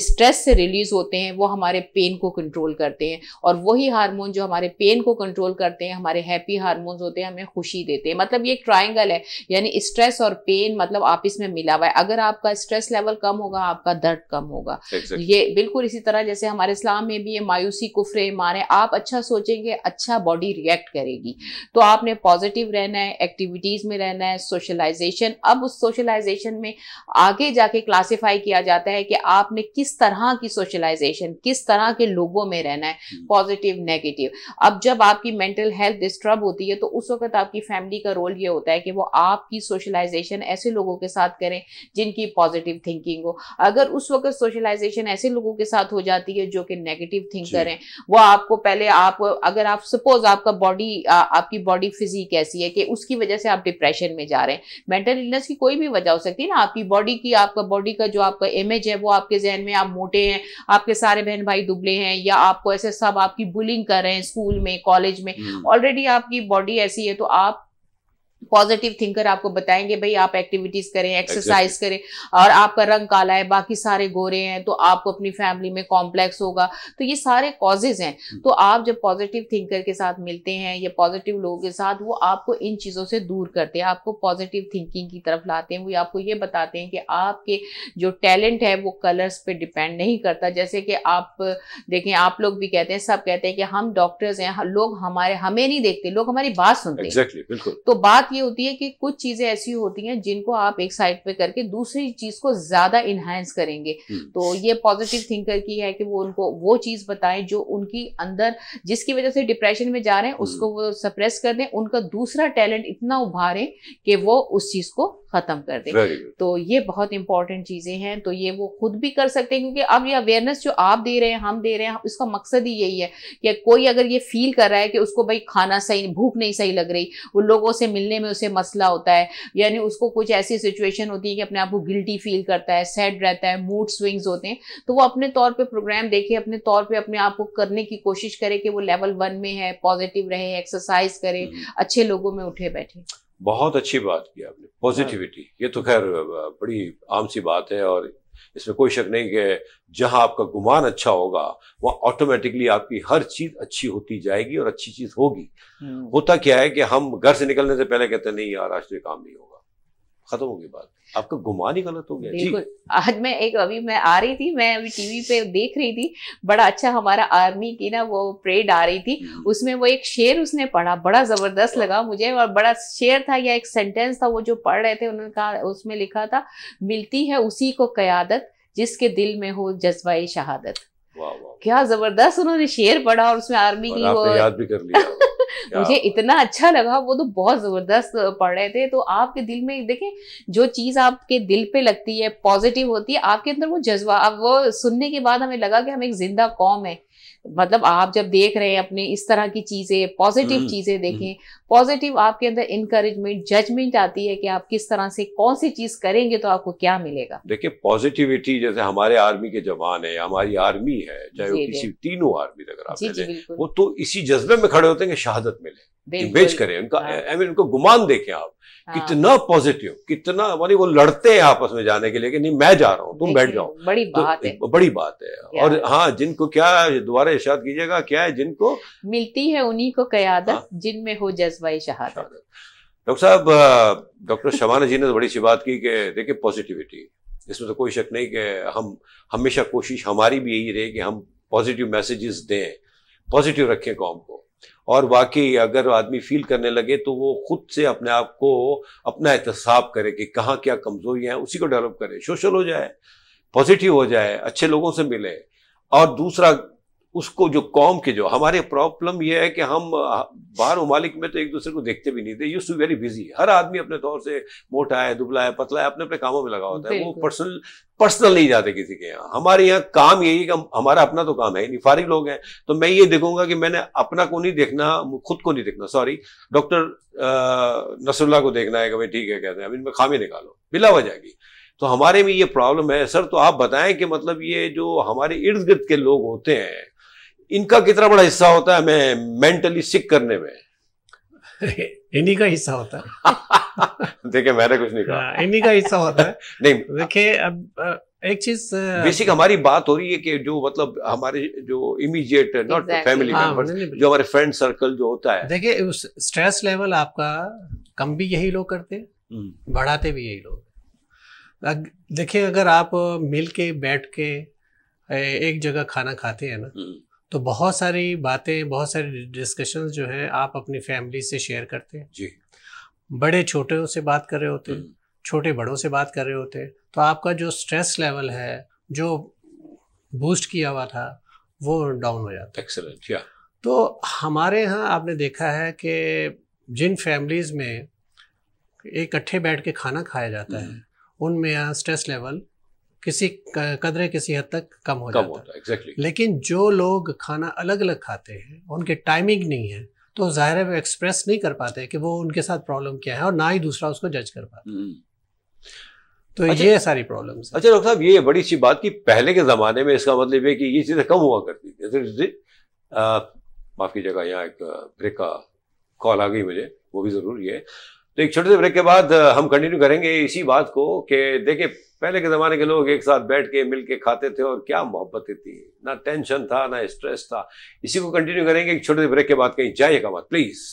स्ट्रेस से रिलीज होते हैं वो हमारे पेन को कंट्रोल करते हैं और वही हार्मोन जो हमारे पेन को कंट्रोल करते हैं हमारे हैप्पी हार्मोन्स होते हैं हमें खुशी देते हैं मतलब ये एक ट्राइंगल है यानी स्ट्रेस और पेन मतलब आप इसमें मिला हुआ है अगर आपका स्ट्रेस लेवल कम होगा आपका दर्द कम होगा exactly. ये बिल्कुल इसी तरह जैसे हमारे इस्लाम में भी ये मायूसी कुफरे मारे आप अच्छा सोचेंगे अच्छा बॉडी रिएक्ट करेगी तो आपने पॉजिटिव रहना है एक्टिविटीज़ में रहना है सोशलाइजेशन अब उस सोशलाइजेशन में आगे जाके क्लासीफाई किया जाता है कि आपने किस किस तरह की सोशलाइजेशन किस तरह के लोगों में रहना है पॉजिटिव hmm. नेगेटिव अब जब आपकी मेंटल हेल्थ डिस्टर्ब होती है तो उस वक्त आपकी फैमिली का रोल ये होता है कि वो आपकी सोशलाइजेशन ऐसे लोगों के साथ करें जिनकी पॉजिटिव थिंकिंग हो अगर उस वक्त सोशलाइजेशन ऐसे लोगों के साथ हो जाती है जो कि नेगेटिव थिंकर हैं वो आपको पहले आप अगर आप सपोज आपका बॉडी आपकी बॉडी फिजिक ऐसी है कि उसकी वजह से आप डिप्रेशन में जा रहे हैं मेंटल इलनेस की कोई भी वजह हो सकती है ना आपकी बॉडी की आपका बॉडी का जो आपका इमेज है वो आपके जहन में आप मोटे हैं आपके सारे बहन भाई दुबले हैं या आपको ऐसे सब आपकी बुलिंग कर रहे हैं स्कूल में कॉलेज में ऑलरेडी हम्म। आपकी बॉडी ऐसी है तो आप पॉजिटिव थिंकर आपको बताएंगे भाई आप एक्टिविटीज करें एक्सरसाइज exactly. करें और आपका रंग काला है बाकी सारे गोरे हैं तो आपको अपनी फैमिली में कॉम्प्लेक्स होगा तो ये सारे कॉजेज हैं हम्म। तो आप जब पॉजिटिव थिंकर के साथ मिलते हैं या पॉजिटिव लोगों के साथ वो आपको इन चीज़ों से दूर करते हैं आपको पॉजिटिव थिंकिंग की तरफ लाते हैं वो आपको ये बताते हैं कि आपके जो टैलेंट है वो कलर्स पे डिपेंड नहीं करता जैसे कि आप देखें आप लोग भी कहते हैं सब कहते हैं कि हम डॉक्टर्स हैं लोग हमारे हमें नहीं देखते लोग हमारी बात सुनते हैं exactly, तो बात ये होती है कि कुछ चीजें ऐसी होती हैं जिनको आप एक साइड पे करके दूसरी चीज को ज्यादा इन्हांस करेंगे hmm. तो ये पॉजिटिव थिंकर की है कि वो उनको वो चीज बताएं जो उनकी अंदर जिसकी वजह से डिप्रेशन में जा रहे हैं hmm. उसको वो सप्रेस कर दें उनका दूसरा टैलेंट इतना उभारें कि वो उस चीज को खत्म कर दे तो ये बहुत इंपॉर्टेंट चीज़ें हैं तो ये वो खुद भी कर सकते हैं क्योंकि अब ये अवेयरनेस जो आप दे रहे हैं हम दे रहे हैं उसका मकसद ही यही है कि कोई अगर ये फील कर रहा है कि उसको भाई खाना सही भूख नहीं सही लग रही वो लोगों से मिलने में उसे मसला होता है यानी उसको कुछ ऐसी सिचुएशन होती है कि अपने आप को गिल्टी फील करता है सैड रहता है मूड स्विंग्स होते हैं तो वो अपने तौर पर प्रोग्राम देखे अपने तौर पर अपने आप को करने की कोशिश करे कि वो लेवल वन में है पॉजिटिव रहे एक्सरसाइज करे hmm. अच्छे लोगों में उठे बैठे बहुत अच्छी बात की आपने पॉजिटिविटी हाँ। ये तो खैर बड़ी आम सी बात है और इसमें कोई शक नहीं कि जहां आपका गुमान अच्छा होगा वह ऑटोमेटिकली आपकी हर चीज अच्छी होती जाएगी और अच्छी चीज होगी हम्म। होता क्या है कि हम घर से निकलने से पहले कहते हैं नहीं यार आज तो काम नहीं होगा खत्म होगी बात आपका गुमान ही गलत हो गया जी आज मैं एक अभी मैं आ रही थी मैं अभी टीवी पे देख रही थी बड़ा अच्छा हमारा आर्मी की ना वो परेड आ रही थी हम्म। उसमें वो एक शेर उसने पढ़ा बड़ा जबरदस्त लगा मुझे और बड़ा शेर था या एक सेंटेंस था वो जो पढ़ रहे थे उन्होंने कहा उसमें लिखा था मिलती है उसी को क्यादत जिसके दिल में हो जज्बा शहादत क्या जबरदस्त उन्होंने शेर पढ़ा और उसमें आर्मी की वो याद भी कर लिया मुझे इतना अच्छा लगा वो तो बहुत जबरदस्त पढ़ रहे थे तो आपके दिल में देखें जो चीज आपके दिल पे लगती है पॉजिटिव होती है आपके अंदर वो जज्बा अब वो सुनने के बाद हमें लगा कि हम एक जिंदा कौम है मतलब आप जब देख रहे हैं अपने इस तरह की चीजें पॉजिटिव हम्म, चीजें हम्म। देखें पॉजिटिव आपके अंदर इनकरेजमेंट जजमेंट आती है कि आप किस तरह से कौन सी चीज करेंगे तो आपको क्या मिलेगा देखिए पॉजिटिविटी जैसे हमारे आर्मी के जवान है हमारी आर्मी है चाहे वो किसी तीनों आर्मी अगर आप जी, वो तो इसी जज्बे में खड़े होते हैं कि शहादत मिले बेच करें उनका हाँ। उनको गुमान देखें आप हाँ। कितना पॉजिटिव कितना मानी वो लड़ते हैं आपस में जाने के लिए कि नहीं मैं जा रहा हूँ तुम बैठ जाओ बड़ी तो बात तो, है बड़ी बात है और हाँ जिनको क्या दोबारा इशाद कीजिएगा क्या है जिनको मिलती है उन्हीं को कयादत हाँ? जिनमें हो जज्बा शहादत डॉक्टर साहब डॉक्टर शबाना जी ने तो बड़ी सी बात की कि देखिए पॉजिटिविटी इसमें तो कोई शक नहीं कि हम हमेशा कोशिश हमारी भी यही रहे कि हम पॉजिटिव मैसेजेस दें पॉजिटिव रखें कॉम को और वाकई अगर आदमी फील करने लगे तो वो खुद से अपने आप को अपना एहतसाब करे कि कहाँ क्या कमजोरियां हैं उसी को डेवलप करे सोशल हो जाए पॉजिटिव हो जाए अच्छे लोगों से मिले और दूसरा उसको जो कौम के जो हमारे प्रॉब्लम यह है कि हम बाहर ममालिक में तो एक दूसरे को देखते भी नहीं थे यू सू वेरी बिजी हर आदमी अपने तौर से मोटा है दुबला है पतला है अपने अपने कामों में लगा होता है वो पर्सनल पर्सनल नहीं जाते किसी के यहाँ हमारे यहाँ काम यही है कि हमारा अपना तो काम है ही नहीं फारिग लोग हैं तो मैं ये देखूंगा कि मैंने अपना को नहीं देखना खुद को नहीं देखना सॉरी डॉक्टर नसरुल्ला को देखना है कि भाई ठीक है कहते हैं अब इनमें खामी निकालो बिला वजह की तो हमारे में ये प्रॉब्लम है सर तो आप बताएं कि मतलब ये जो हमारे इर्द गिर्द के लोग होते हैं इनका कितना बड़ा हिस्सा होता है हमें मेंटली सिक करने में इन्हीं का हिस्सा होता है देखिए मैंने कुछ नहीं कहा हाँ, इन्हीं का हिस्सा होता है नहीं देखिए अब एक चीज बेसिक हमारी बात हो रही है कि जो मतलब हमारे जो इमीडिएट नॉट फैमिली जो हमारे फ्रेंड सर्कल जो होता है देखिए उस स्ट्रेस लेवल आपका कम भी यही लोग करते हैं हम्म। बढ़ाते भी यही लोग देखिए अगर आप मिल के बैठ के एक जगह खाना खाते हैं ना हम्म। तो बहुत सारी बातें बहुत सारी डिस्कशन जो है आप अपनी फैमिली से शेयर करते हैं जी बड़े छोटे से बात कर रहे होते हैं हम्म। छोटे बड़ों से बात कर रहे होते हैं तो आपका जो स्ट्रेस लेवल है जो बूस्ट किया हुआ था वो डाउन हो जाता एक्सलेंट या तो हमारे यहाँ आपने देखा है कि जिन फैमिलीज़ में इकट्ठे बैठ के खाना खाया जाता है हम्म। उनमें यहाँ स्ट्रेस लेवल किसी कदरे किसी हद तक कम हो कम जाता है exactly. लेकिन जो लोग खाना अलग अलग खाते हैं उनके टाइमिंग नहीं है तो ज़ाहिर है वो एक्सप्रेस नहीं कर पाते कि वो उनके साथ प्रॉब्लम क्या है और ना ही दूसरा उसको जज कर पाता हम्म। तो अच्छा, ये सारी प्रॉब्लम अच्छा डॉक्टर साहब ये बड़ी अच्छी बात की पहले के ज़माने में इसका मतलब ये कि ये चीज़ें कम हुआ करती थी माफ़ की जगह यहाँ एक ब्रेक का कॉल आ गई मुझे वो भी ज़रूरी है तो एक छोटे से ब्रेक के बाद हम कंटिन्यू करेंगे इसी बात को कि देखिए पहले के ज़माने के लोग एक साथ बैठ के मिल के खाते थे और क्या मोहब्बतें थी ना टेंशन था ना स्ट्रेस था इसी को कंटिन्यू करेंगे एक छोटे से ब्रेक के बाद कहीं जाइएगा मत प्लीज़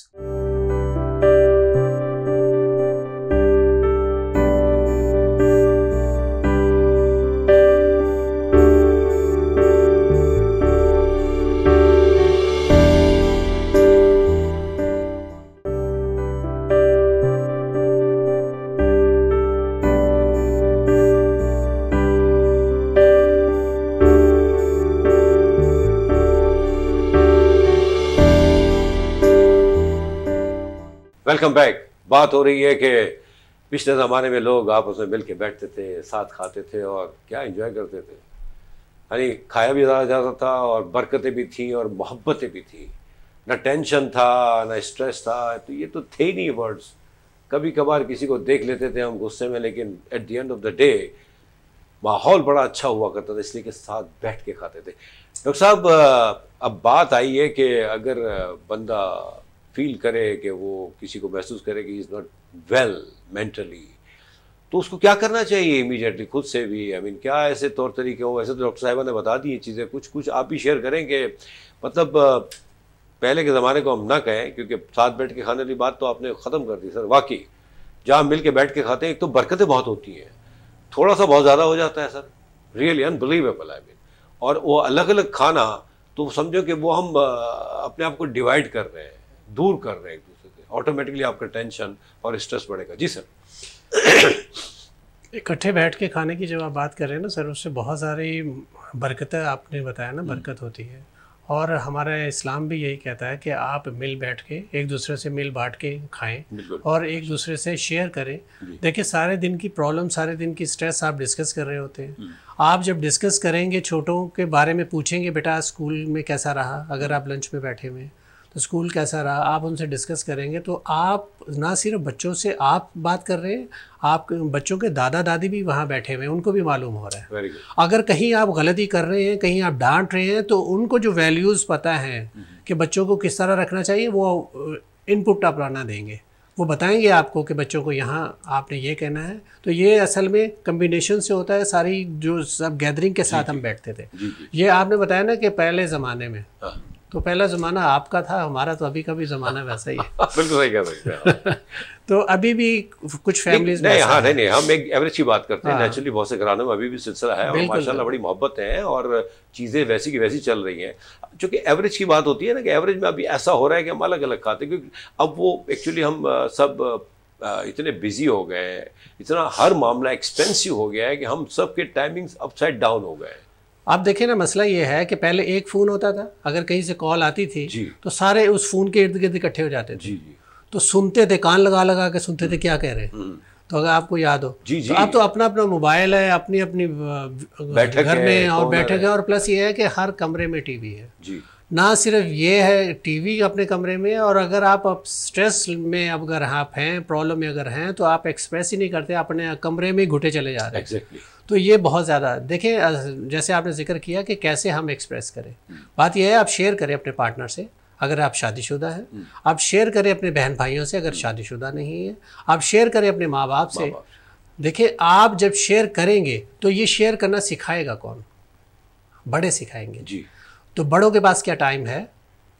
वेलकम बैक बात हो रही है कि पिछले ज़माने में लोग आपस में मिल के बैठते थे साथ खाते थे और क्या इन्जॉय करते थे यानी खाया भी ज़्यादा जाता था और बरकतें भी थी और मोहब्बतें भी थी ना टेंशन था ना स्ट्रेस था तो ये तो थे ही नहीं वर्ड्स कभी कभार किसी को देख लेते थे हम गुस्से में लेकिन at the end of the day माहौल बड़ा अच्छा हुआ करता था इसलिए कि साथ बैठ के खाते थे डॉक्टर साहब अब बात आई है कि अगर बंदा फील करे कि वो किसी को महसूस करे कि इज़ नॉट वेल मेंटली तो उसको क्या करना चाहिए इमीडिएटली खुद से भी आई I मीन mean, क्या ऐसे तौर तरीके हो वैसे तो डॉक्टर साहिबा ने बता दी चीज़ें कुछ कुछ आप भी शेयर करें कि मतलब पहले के ज़माने को हम ना कहें क्योंकि साथ बैठ के खाने वाली बात तो आपने ख़त्म कर दी सर वाकई जहाँ मिल के बैठ के खाते हैं एक तो बरकतें बहुत होती हैं थोड़ा सा बहुत ज़्यादा हो जाता है sir really unbelievable I mean और वो अलग अलग खाना तो समझो कि वो हम अपने आप को डिवाइड कर रहे हैं दूर कर रहे हैं एक दूसरे से ऑटोमेटिकली आपका टेंशन और स्ट्रेस बढ़ेगा जी सर इकट्ठे बैठ के खाने की जब आप बात कर रहे हैं ना सर उससे बहुत सारी बरकतें आपने बताया ना हम्म। बरकत होती है और हमारा इस्लाम भी यही कहता है कि आप मिल बैठ के एक दूसरे से मिल बांट के खाएं और एक दूसरे से शेयर करें देखिए सारे दिन की प्रॉब्लम सारे दिन की स्ट्रेस आप डिस्कस कर रहे होते हैं हम्म। आप जब डिस्कस करेंगे छोटों के बारे में पूछेंगे बेटा स्कूल में कैसा रहा अगर हम्म। आप लंच में बैठे हुए हैं तो स्कूल कैसा रहा आप उनसे डिस्कस करेंगे तो आप ना सिर्फ बच्चों से आप बात कर रहे हैं आप बच्चों के दादा दादी भी वहाँ बैठे हुए हैं उनको भी मालूम हो रहा है अगर कहीं आप गलती कर रहे हैं कहीं आप डांट रहे हैं तो उनको जो वैल्यूज़ पता है mm-hmm. कि बच्चों को किस तरह रखना चाहिए वो इनपुट अपनाना देंगे वो बताएंगे आपको कि बच्चों को यहाँ आपने ये कहना है तो ये असल में कम्बिनेशन से होता है सारी जो सब गैदरिंग के साथ हम बैठते थे ये आपने बताया ना कि पहले ज़माने में हाँ। तो पहला ज़माना आपका था हमारा तो अभी का भी ज़माना वैसा ही है बिल्कुल सही कह सकते हैं तो अभी भी कुछ फैमिलीज नहीं, नहीं हाँ नहीं नहीं हम एक एवरेज की बात करते हैं नेचुरली हाँ। बहुत से घरानों में अभी भी सिलसिला है और माशाल्लाह बड़ी मोहब्बत है और चीज़ें वैसी की वैसी चल रही हैं चूँकि एवरेज की बात होती है ना कि एवरेज में अभी ऐसा हो रहा है कि हम अलग अलग खाते हैं क्योंकि अब वो एक्चुअली हम सब इतने बिजी हो गए हैं इतना हर मामला एक्सपेंसिव हो गया है कि हम सब के टाइमिंग्स अपसाइड डाउन हो गए हैं आप देखें ना मसला ये है कि पहले एक फ़ोन होता था अगर कहीं से कॉल आती थी तो सारे उस फ़ोन के इर्द गिर्द इकट्ठे हो जाते थे तो सुनते थे कान लगा लगा के सुनते थे हम्म। क्या कह रहे हैं हम्म। तो अगर आपको याद हो जी जी तो आप तो अपना अपना मोबाइल है अपनी अपनी घर में और बैठक है और प्लस ये है कि हर कमरे में टीवी है जी ना सिर्फ ये है टीवी अपने कमरे में और अगर आप अब स्ट्रेस में अगर आप हैं प्रॉब्लम में अगर हैं तो आप एक्सप्रेस ही नहीं करते अपने कमरे में ही घुटे चले जा रहे हैं exactly. तो ये बहुत ज़्यादा देखें जैसे आपने जिक्र किया कि कैसे हम एक्सप्रेस करें बात यह है आप शेयर करें अपने पार्टनर से अगर आप शादीशुदा हैं आप शेयर करें अपने बहन भाइयों से अगर शादीशुदा नहीं है आप शेयर करें अपने माँ बाप से देखिए आप जब शेयर करेंगे तो ये शेयर करना सिखाएगा कौन बड़े सिखाएंगे जी तो बड़ों के पास क्या टाइम है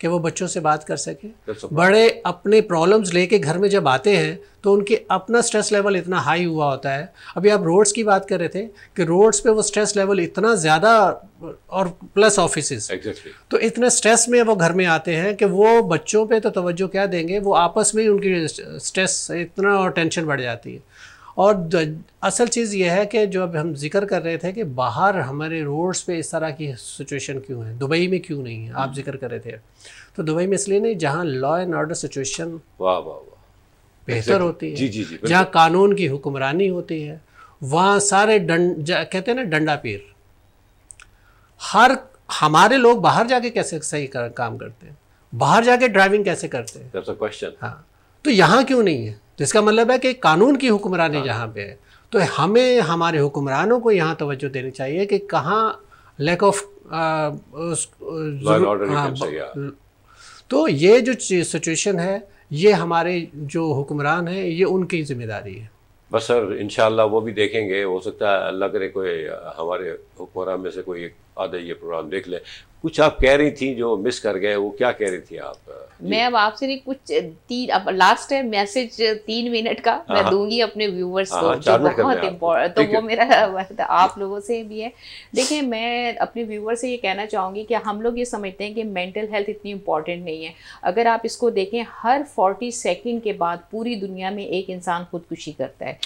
कि वो बच्चों से बात कर सके बड़े अपने प्रॉब्लम्स लेके घर में जब आते हैं तो उनके अपना स्ट्रेस लेवल इतना हाई हुआ होता है अभी आप रोड्स की बात कर रहे थे कि रोड्स पे वो स्ट्रेस लेवल इतना ज़्यादा और प्लस ऑफिस exactly. तो इतने स्ट्रेस में वो घर में आते हैं कि वो बच्चों पे तो तवज्जो क्या देंगे वो आपस में ही उनकी स्ट्रेस इतना और टेंशन बढ़ जाती है और असल चीज़ यह है कि जो अब हम जिक्र कर रहे थे कि बाहर हमारे रोड्स पे इस तरह की सिचुएशन क्यों है दुबई में क्यों नहीं है आप हम्म। जिक्र कर रहे थे तो दुबई में इसलिए नहीं जहाँ लॉ एंड ऑर्डर सिचुएशन वाह वाह बेहतर होती है जी जी जी जहाँ कानून की हुक्मरानी होती है वहाँ सारे डंड कहते हैं ना डंडा पीर हर हमारे लोग बाहर जाके कैसे सही काम करते हैं बाहर जाके ड्राइविंग कैसे करते हैं क्वेश्चन हाँ तो यहाँ क्यों नहीं है जिसका मतलब है कि कानून की हुक्मरानी हाँ। जहाँ पे है तो हमें हमारे हुक्मरानों को यहाँ तोज्जो देनी चाहिए कि कहाँ लैक ऑफ हाँ, हाँ। तो ये जो सिचुएशन है ये हमारे जो हुक्मरान हैं ये उनकी जिम्मेदारी है बस सर इन वो भी देखेंगे हो सकता है अल्लाह करे कोई हमारे हुक्मरान में से कोई एक आधा ये प्रोग्राम देख ले कुछ आप कह रही थी जो मिस कर गए वो क्या कह रही थी आप मैं अब आपसे नहीं कुछ तीन अब लास्ट है मैसेज तीन मिनट का मैं हाँ, हाँ। दूंगी अपने व्यूवर्स हाँ, को जो बहुत इम्पोर्टेंट तो वो मेरा आप लोगों से भी है देखिए मैं अपने व्यूवर से ये कहना चाहूँगी कि हम लोग ये समझते हैं कि मेंटल हेल्थ इतनी इम्पोर्टेंट नहीं है अगर आप इसको देखें हर फोर्टी सेकेंड के बाद पूरी दुनिया में एक इंसान खुदकुशी करता है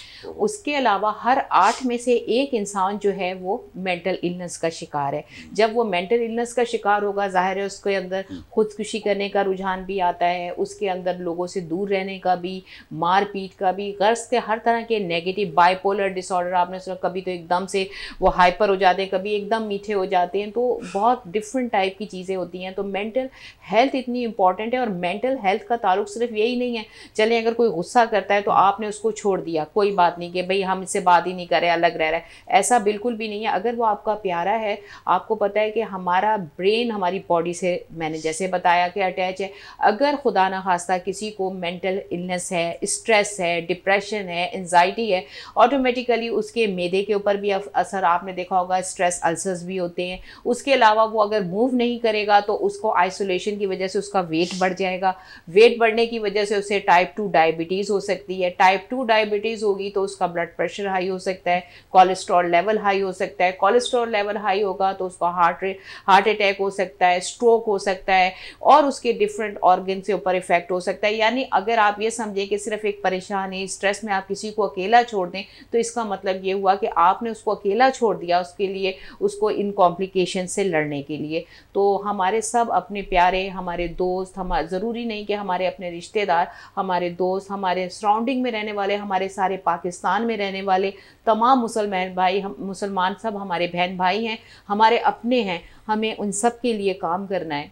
उसके अलावा हर आठ में से एक इंसान जो है वो मेंटल इलनेस का शिकार है जब वो मेंटल इलनेस का शिकार होगा जाहिर है उसके अंदर हम्म। खुदकुशी करने का रुझान भी आता है उसके अंदर लोगों से दूर रहने का भी मार पीट का भी गर्ज के हर तरह के नेगेटिव बाइपोलर डिसऑर्डर आपने सुना कभी तो एकदम से वो हाइपर हो जाते हैं कभी एकदम मीठे हो जाते हैं तो बहुत डिफरेंट टाइप की चीज़ें होती हैं तो मेंटल हेल्थ इतनी इंपॉर्टेंट है और मेंटल हेल्थ का ताल्लुक सिर्फ यही नहीं है चलें अगर कोई गुस्सा करता है तो आपने उसको छोड़ दिया कोई बात नहीं कि भाई हम इससे बात ही नहीं करें अलग रह रहा है ऐसा बिल्कुल भी नहीं है अगर वो आपका प्यारा है आपको पता है कि हमारा ब्रेन हमारी बॉडी से मैंने जैसे बताया कि अटैच है अगर खुदा न खास्ता किसी को मेंटल इलनेस है स्ट्रेस है डिप्रेशन है एनजाइटी है ऑटोमेटिकली उसके मैदे के ऊपर भी असर आपने देखा होगा स्ट्रेस अल्सर्स भी होते हैं उसके अलावा वो अगर मूव नहीं करेगा तो उसको आइसोलेशन की वजह से उसका वेट बढ़ जाएगा वेट बढ़ने की वजह से उसे टाइप टू डायबिटीज़ हो सकती है टाइप टू डायबिटीज़ होगी तो उसका ब्लड प्रेशर हाई हो सकता है कोलेस्ट्रॉल लेवल हाई हो सकता है कोलेस्ट्रॉल लेवल हाई होगा तो उसका हार्ट हार्ट अटैक अटैक हो सकता है स्ट्रोक हो सकता है और उसके डिफरेंट ऑर्गन के ऊपर इफेक्ट हो सकता है यानी अगर आप ये समझें कि सिर्फ एक परेशानी स्ट्रेस में आप किसी को अकेला छोड़ दें तो इसका मतलब ये हुआ कि आपने उसको अकेला छोड़ दिया उसके लिए उसको इन कॉम्प्लिकेशन से लड़ने के लिए तो हमारे सब अपने प्यारे हमारे दोस्त हम ज़रूरी नहीं कि हमारे अपने रिश्तेदार हमारे दोस्त हमारे सराउंडिंग में रहने वाले हमारे सारे पाकिस्तान में रहने वाले तमाम मुसलमान भाई हम मुसलमान सब हमारे बहन भाई हैं हमारे अपने हैं हमें उन सब के लिए काम करना है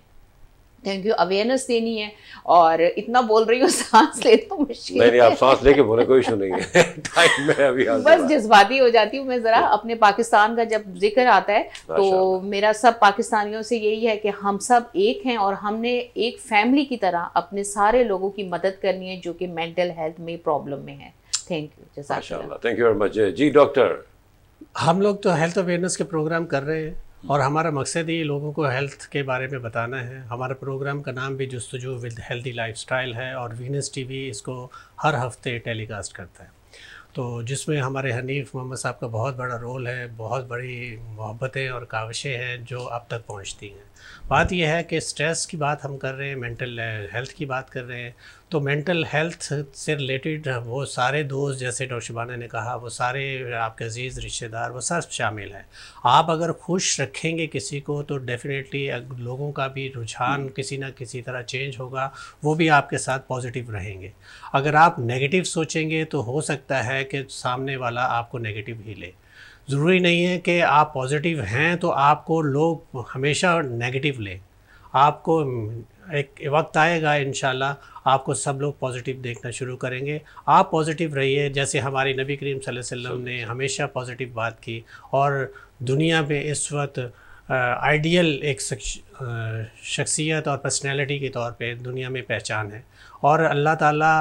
थैंक यू अवेयरनेस देनी है और इतना बोल रही हूँ सांस ले तो मुश्किल नहीं, नहीं आप सांस लेके बोले कोई इशू नहीं है टाइम में अभी बस जज्बाती हो जाती हूँ मैं ज़रा अपने पाकिस्तान का जब जिक्र आता है तो मेरा सब पाकिस्तानियों से यही है कि हम सब एक हैं और हमने एक फैमिली की तरह अपने सारे लोगों की मदद करनी है जो कि मेंटल हेल्थ में प्रॉब्लम में है thank you thank you very much जी डॉक्टर हम लोग तो हेल्थ अवेयरनेस के प्रोग्राम कर रहे हैं और हमारा मकसद ये लोगों को हेल्थ के बारे में बताना है हमारा प्रोग्राम का नाम भी जस्तजू विद हेल्दी स्टाइल है और वीनस वी इसको हर हफ्ते टेलीकास्ट करता है तो जिसमें हमारे हनीफ मोहम्मद साहब का बहुत बड़ा रोल है बहुत बड़ी मोहब्बतें और काविशें हैं जो अब तक पहुंचती हैं बात यह है कि स्ट्रेस की बात हम कर रहे हैं मेंटल हेल्थ eh, की बात कर रहे हैं तो मेंटल हेल्थ से रिलेटेड वो सारे दोस्त जैसे डॉक्टर शिबाना ने कहा वो सारे आपके अजीज़ रिश्तेदार वो सब शामिल हैं आप अगर खुश रखेंगे किसी को तो डेफ़िनेटली लोगों का भी रुझान हम्म। किसी ना किसी तरह चेंज होगा वो भी आपके साथ पॉजिटिव रहेंगे अगर आप नेगेटिव सोचेंगे तो हो सकता है कि सामने वाला आपको नेगेटिव ही ले ज़रूरी नहीं है कि आप पॉजिटिव हैं तो आपको लोग हमेशा नेगेटिव लें आपको एक वक्त आएगा इन आपको सब लोग पॉजिटिव देखना शुरू करेंगे आप पॉजिटिव रहिए जैसे हमारे नबी करीम वसल्लम ने हमेशा पॉजिटिव बात की और दुनिया में इस वक्त आइडियल एक शख्सियत और पर्सनैलिटी के तौर पे दुनिया में पहचान है और अल्लाह ताला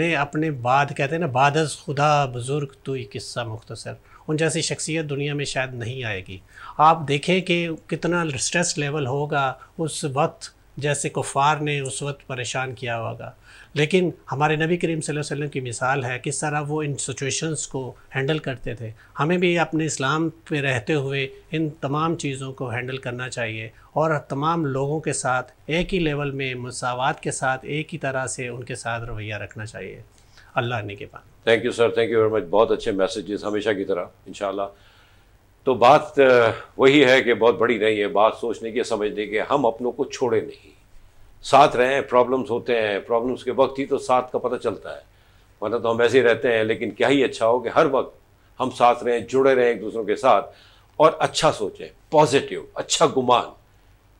ने अपने बाद कहते हैं ना बादस खुदा बुज़ुर्ग तो ये किस्सा मुख्तसर उन जैसी शख्सियत दुनिया में शायद नहीं आएगी आप देखें कि कितना स्ट्रेस लेवल होगा उस वक्त जैसे कुफ़ार ने उस वक्त परेशान किया होगा लेकिन हमारे नबी करीम वसल्लम की मिसाल है किस तरह वो इन सिचुएशंस को हैंडल करते थे हमें भी अपने इस्लाम पे रहते हुए इन तमाम चीज़ों को हैंडल करना चाहिए और तमाम लोगों के साथ एक ही लेवल में मसावत के साथ एक ही तरह से उनके साथ रवैया रखना चाहिए अल्लाह ने के पास thank you sir thank you very much बहुत अच्छे मैसेजेस हमेशा की तरह इन तो बात वही है कि बहुत बड़ी नहीं है बात सोचने की समझने की हम अपनों को छोड़े नहीं साथ रहें प्रॉब्लम्स होते हैं प्रॉब्लम्स के वक्त ही तो साथ का पता चलता है वरना तो हम ऐसे ही रहते हैं लेकिन क्या ही अच्छा हो कि हर वक्त हम साथ रहें जुड़े रहें एक दूसरों के साथ और अच्छा सोचें पॉजिटिव अच्छा गुमान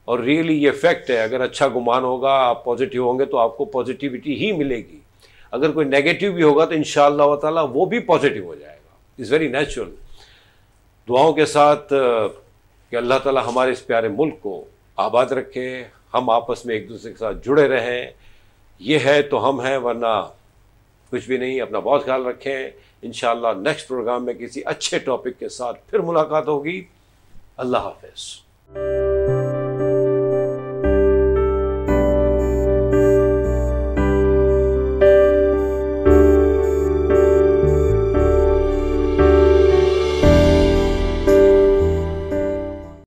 और रियली ये फैक्ट है अगर अच्छा गुमान होगा आप पॉजिटिव होंगे तो आपको पॉजिटिविटी ही मिलेगी अगर कोई नेगेटिव भी होगा तो इन शाह वो भी पॉजिटिव हो जाएगा इट्स वेरी नेचुरल दुआओं के साथ कि अल्लाह ताला हमारे इस प्यारे मुल्क को आबाद रखे हम आपस में एक दूसरे के साथ जुड़े रहें ये है तो हम हैं वरना कुछ भी नहीं अपना बहुत ख्याल रखें इन नेक्स्ट प्रोग्राम में किसी अच्छे टॉपिक के साथ फिर मुलाकात होगी अल्लाह हाफिज़